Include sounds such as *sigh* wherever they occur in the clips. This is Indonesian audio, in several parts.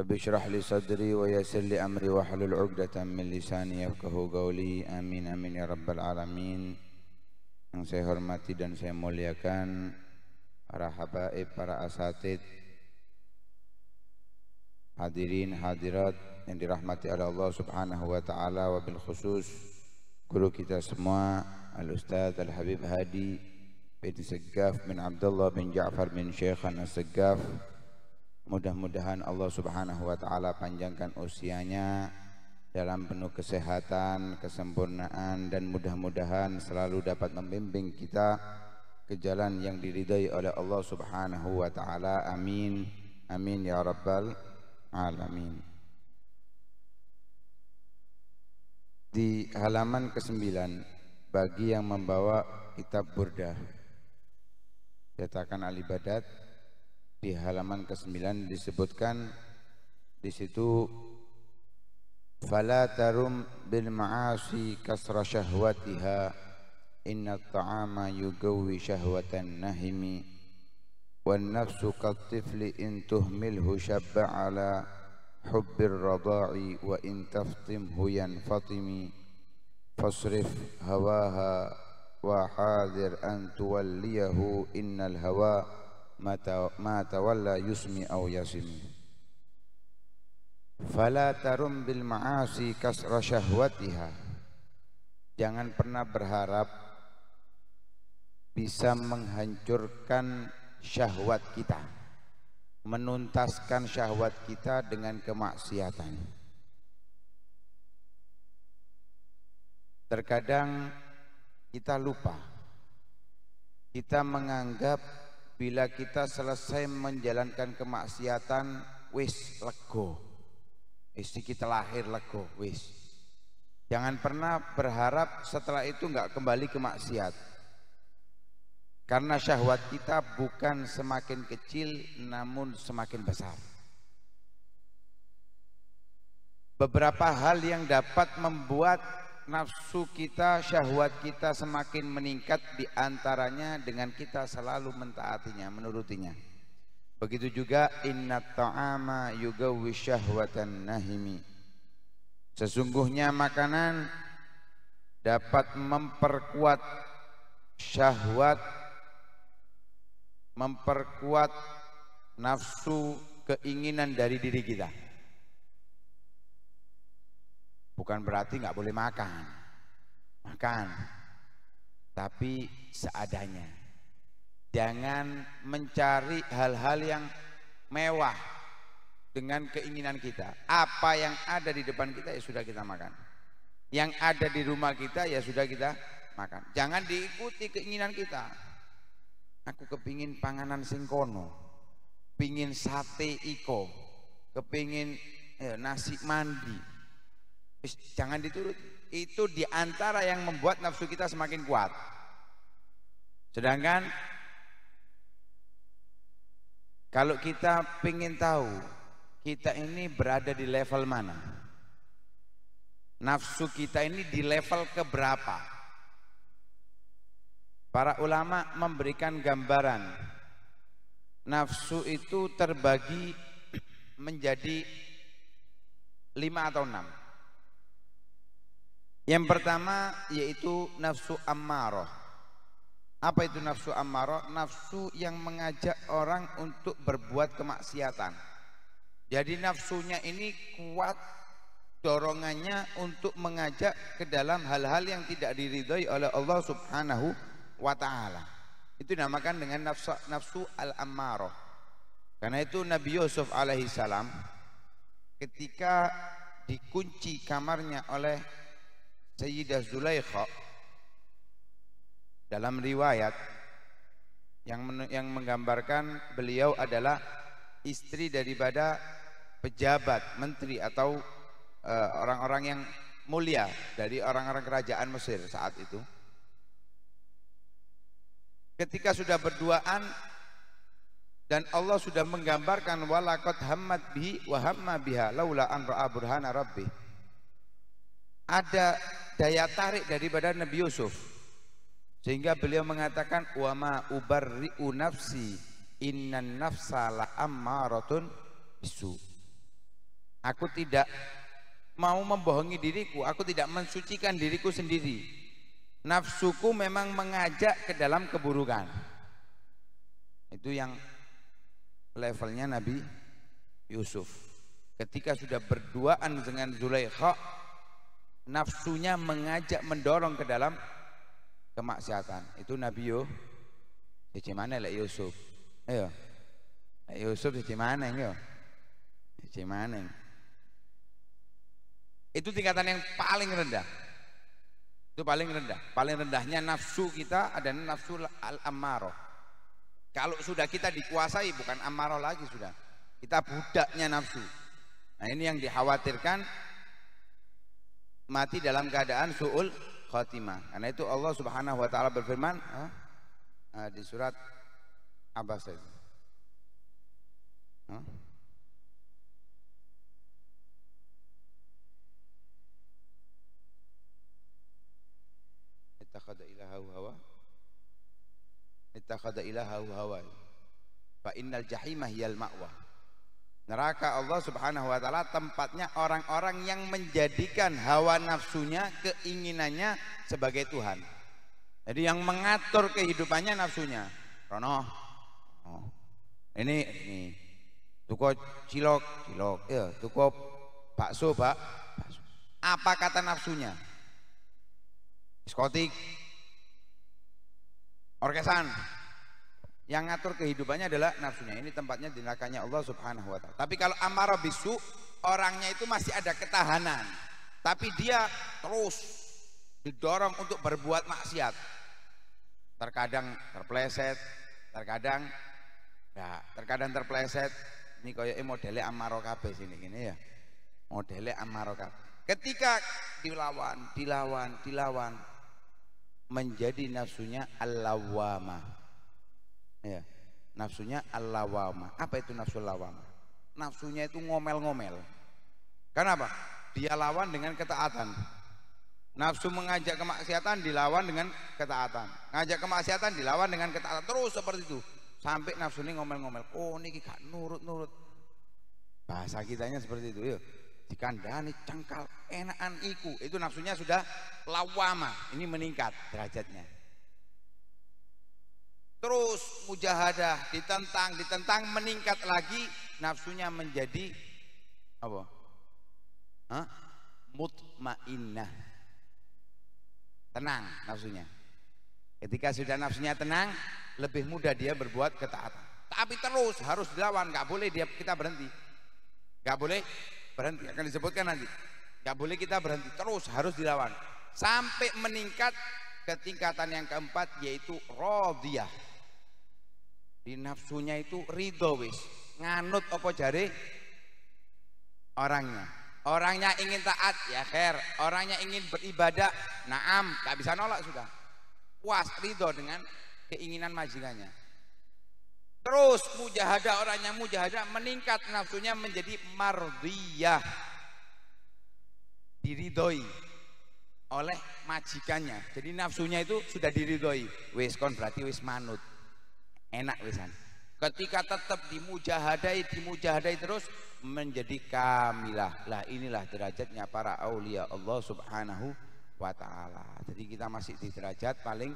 رب اشرح لي صدري ويسر لي أمري واحلل عقدة من لساني يفقه قولي امين امين يا رب العالمين yang saya hormati dan saya muliakan para habaib, para asatid hadirin hadirat yang dirahmati oleh Allah Subhanahu wa taala wa bil khusus guru kita semua Al Ustaz Al Habib Hadi bin Segaf bin Abdullah bin Ja'far bin Syekhan As-Segaf Mudah-mudahan Allah Subhanahu wa taala panjangkan usianya dalam penuh kesehatan, kesempurnaan dan mudah-mudahan selalu dapat membimbing kita ke jalan yang diridai oleh Allah Subhanahu wa taala. Amin. Amin ya rabbal alamin. Di halaman ke-9 bagi yang membawa kitab burdah cetakan Alibadat di halaman ke-9 disebutkan di situ fala tarum bil ma'asi kasra syahwatiha inna ta'ama yugawi syahwatan nahimi wan nafsu kat in tuhmilhu syabba ala hubbir radai wa in taftimhu yanfatimi fasrif hawaha wa hadir an tuwalliyahu innal hawa' ma tawalla yusmi au yasim fala tarum bil ma'asi kasra syahwatiha jangan pernah berharap bisa menghancurkan syahwat kita menuntaskan syahwat kita dengan kemaksiatan terkadang kita lupa kita menganggap bila kita selesai menjalankan kemaksiatan wis lego istri kita lahir lego wis jangan pernah berharap setelah itu nggak kembali ke maksiat karena syahwat kita bukan semakin kecil namun semakin besar beberapa hal yang dapat membuat nafsu kita, syahwat kita semakin meningkat diantaranya dengan kita selalu mentaatinya, menurutinya. Begitu juga inna ta'ama yugawi syahwatan nahimi. Sesungguhnya makanan dapat memperkuat syahwat, memperkuat nafsu keinginan dari diri kita. Bukan berarti nggak boleh makan. Makan. Tapi seadanya. Jangan mencari hal-hal yang mewah dengan keinginan kita. Apa yang ada di depan kita ya sudah kita makan. Yang ada di rumah kita ya sudah kita makan. Jangan diikuti keinginan kita. Aku kepingin panganan singkono. Pingin sate iko. Kepingin eh, nasi mandi Jangan diturut, Itu diantara yang membuat nafsu kita semakin kuat. Sedangkan kalau kita ingin tahu kita ini berada di level mana, nafsu kita ini di level keberapa? Para ulama memberikan gambaran nafsu itu terbagi *clears throat* menjadi lima atau enam. Yang pertama yaitu nafsu ammaroh. Apa itu nafsu ammaroh? Nafsu yang mengajak orang untuk berbuat kemaksiatan. Jadi nafsunya ini kuat dorongannya untuk mengajak ke dalam hal-hal yang tidak diridhoi oleh Allah Subhanahu wa taala. Itu dinamakan dengan nafsu nafsu al ammaroh. Karena itu Nabi Yusuf alaihi salam ketika dikunci kamarnya oleh Sayyidah Zulaikha dalam riwayat yang yang menggambarkan beliau adalah istri daripada pejabat, menteri atau eh, orang-orang uh, yang mulia dari orang-orang kerajaan Mesir saat itu. Ketika sudah berduaan dan Allah sudah menggambarkan walakot hamad bi wa biha laula an ra'a rabbi. Ada daya tarik daripada Nabi Yusuf sehingga beliau mengatakan wama ubari nafsi innan nafsa la ammaratun bisu aku tidak mau membohongi diriku aku tidak mensucikan diriku sendiri nafsuku memang mengajak ke dalam keburukan itu yang levelnya Nabi Yusuf ketika sudah berduaan dengan Zulaikha nafsunya mengajak mendorong ke dalam kemaksiatan itu Nabi yo siji mana lek Yusuf ayo iya. lek Yusuf siji mana iya. yo siji mana itu tingkatan yang paling rendah itu paling rendah paling rendahnya nafsu kita ada nafsu al amaro, kalau sudah kita dikuasai bukan amaro lagi sudah kita budaknya nafsu nah ini yang dikhawatirkan mati dalam keadaan su'ul khatimah. Karena itu Allah Subhanahu wa taala berfirman huh? Ah, di surat Abbas itu. Huh? ittakhadha ilahahu hawa ittakhadha ilahahu hawa fa innal jahima hiyal ma'wa Neraka Allah Subhanahu wa taala tempatnya orang-orang yang menjadikan hawa nafsunya, keinginannya sebagai Tuhan. Jadi yang mengatur kehidupannya nafsunya. Rono. Oh. Ini ini tuko cilok, cilok. Ya, tuko bakso, Pak. Bakso. Apa kata nafsunya? Diskotik. Orkesan. Yang ngatur kehidupannya adalah nafsunya. Ini tempatnya di nerakanya Allah Subhanahu wa taala. Tapi kalau amara bisu, orangnya itu masih ada ketahanan. Tapi dia terus didorong untuk berbuat maksiat. Terkadang terpleset, terkadang ya, terkadang terpleset. Ini kayak eh, modelnya amaro kabeh sini gini ya. Modelnya amaro kabeh. Ketika dilawan, dilawan, dilawan menjadi nafsunya alawamah ya nafsunya al-lawama apa itu nafsu lawama nafsunya itu ngomel-ngomel Karena apa? dia lawan dengan ketaatan nafsu mengajak kemaksiatan dilawan dengan ketaatan ngajak kemaksiatan dilawan dengan ketaatan terus seperti itu sampai nafsu ini ngomel-ngomel oh niki gak nurut-nurut bahasa kitanya seperti itu yuk iya. dikandani cengkal enakan iku itu nafsunya sudah lawama ini meningkat derajatnya terus mujahadah ditentang ditentang meningkat lagi nafsunya menjadi apa Hah? mutmainnah tenang nafsunya ketika sudah nafsunya tenang lebih mudah dia berbuat ketaatan tapi terus harus dilawan nggak boleh dia kita berhenti nggak boleh berhenti akan disebutkan nanti nggak boleh kita berhenti terus harus dilawan sampai meningkat ke tingkatan yang keempat yaitu rodiyah di nafsunya itu ridho wis nganut apa jari orangnya orangnya ingin taat ya khair orangnya ingin beribadah naam gak bisa nolak sudah puas ridho dengan keinginan majikannya terus mujahadah orangnya mujahadah meningkat nafsunya menjadi mardiyah diridhoi oleh majikannya jadi nafsunya itu sudah diridhoi wis kon berarti wis manut enak wisan ketika tetap dimujahadai dimujahadai terus menjadi kamilah lah inilah derajatnya para aulia Allah subhanahu wa ta'ala jadi kita masih di derajat paling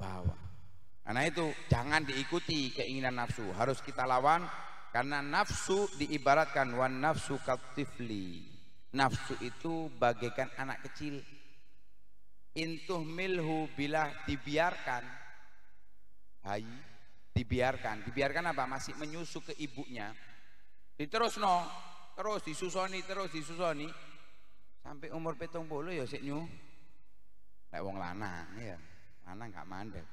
bawah karena itu jangan diikuti keinginan nafsu harus kita lawan karena nafsu diibaratkan wan nafsu kaltifli nafsu itu bagaikan anak kecil intuh milhu bila dibiarkan hai dibiarkan dibiarkan apa masih menyusu ke ibunya diterus no terus disusoni terus disusoni sampai umur petung bolu ya sih nyu lek wong lana ya lanang gak mandek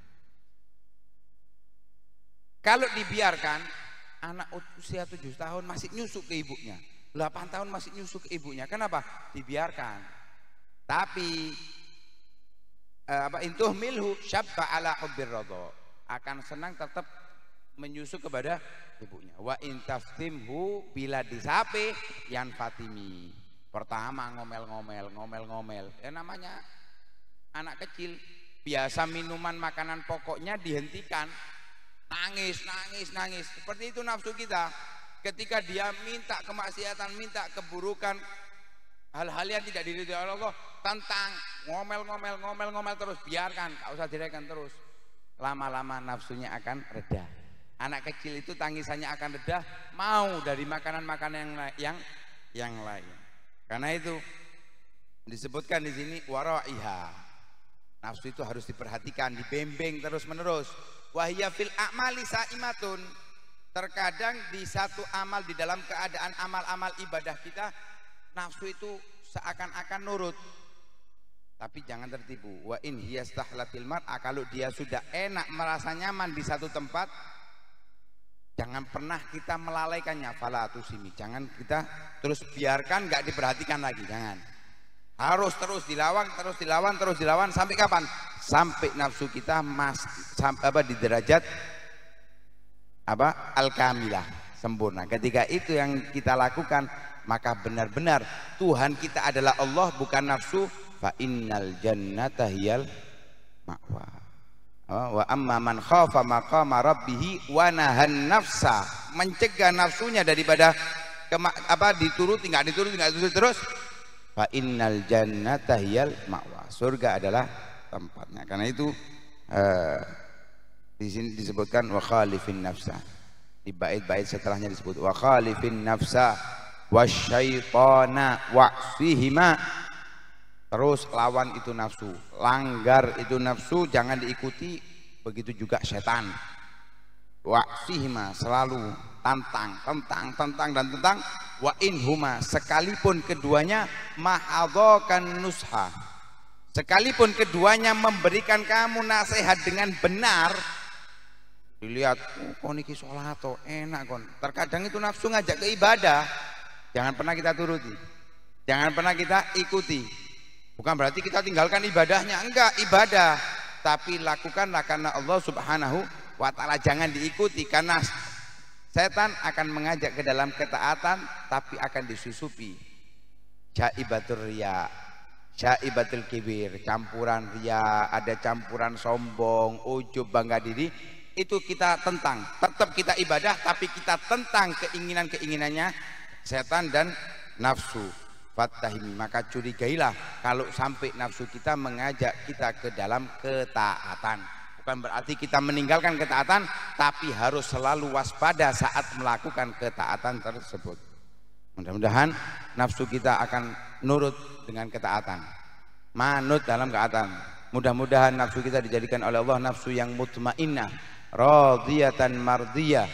kalau dibiarkan anak usia 7 tahun masih nyusuk ke ibunya 8 tahun masih nyusuk ke ibunya kenapa dibiarkan tapi eh, apa intuh milhu syabba ala hubbir akan senang tetap menyusu kepada ibunya. Wa intaftimhu bila disape yan fatimi. Pertama ngomel-ngomel, ngomel-ngomel. Ya namanya anak kecil biasa minuman makanan pokoknya dihentikan. Nangis, nangis, nangis. Seperti itu nafsu kita. Ketika dia minta kemaksiatan, minta keburukan, hal-hal yang tidak diridhoi Allah, tentang ngomel-ngomel, ngomel-ngomel terus, biarkan, enggak usah direken terus lama-lama nafsunya akan reda anak kecil itu tangisannya akan reda mau dari makanan-makanan yang, yang yang lain karena itu disebutkan di sini waraiha nafsu itu harus diperhatikan dibembeng terus menerus wahia fil a'mali sa'imatun terkadang di satu amal di dalam keadaan amal-amal ibadah kita nafsu itu seakan-akan nurut tapi jangan tertipu wa in hiyastahlatil mar'a ah, kalau dia sudah enak merasa nyaman di satu tempat jangan pernah kita melalaikannya tusimi jangan kita terus biarkan nggak diperhatikan lagi jangan harus terus dilawan terus dilawan terus dilawan sampai kapan sampai nafsu kita mas sampai apa di derajat apa al kamilah sempurna ketika itu yang kita lakukan maka benar-benar Tuhan kita adalah Allah bukan nafsu fa innal jannata hiyal ma'wa wa amma man khafa maqama rabbih wa nahan nafsa mencegah nafsunya daripada apa dituruti enggak dituruti enggak dituruti terus fa innal jannata hiyal ma'wa surga adalah tempatnya karena itu eh, di sini disebutkan wa khalifin nafsa di bait-bait setelahnya disebut wa khalifin nafsa wa wa'sihima Terus lawan itu nafsu, langgar itu nafsu, jangan diikuti. Begitu juga setan. Waksihima selalu tantang, tentang, tentang dan tentang. Wa inhuma sekalipun keduanya mahadzokan nusha. Sekalipun keduanya memberikan kamu nasihat dengan benar, dilihat oh, kon iki salat enak kon terkadang itu nafsu ngajak ke ibadah jangan pernah kita turuti jangan pernah kita ikuti Bukan berarti kita tinggalkan ibadahnya, enggak ibadah, tapi lakukanlah karena Allah Subhanahu wa taala jangan diikuti karena setan akan mengajak ke dalam ketaatan tapi akan disusupi jaibatul riya, jaibatul kibir, campuran riya, ada campuran sombong, ujub bangga diri, itu kita tentang. Tetap kita ibadah tapi kita tentang keinginan-keinginannya setan dan nafsu maka curigailah kalau sampai nafsu kita mengajak kita ke dalam ketaatan bukan berarti kita meninggalkan ketaatan tapi harus selalu waspada saat melakukan ketaatan tersebut mudah-mudahan nafsu kita akan nurut dengan ketaatan manut dalam ketaatan mudah-mudahan nafsu kita dijadikan oleh Allah nafsu yang mutmainnah radiyatan mardiyah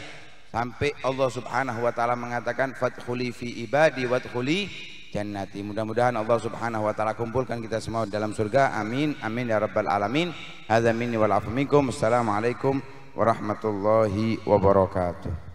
sampai Allah Subhanahu wa taala mengatakan fadkhuli fi ibadi wadkhuli jannati. Mudah-mudahan Allah Subhanahu wa taala kumpulkan kita semua dalam surga. Amin. Amin ya rabbal alamin. Hadza minni wal afu minkum. Assalamualaikum warahmatullahi wabarakatuh.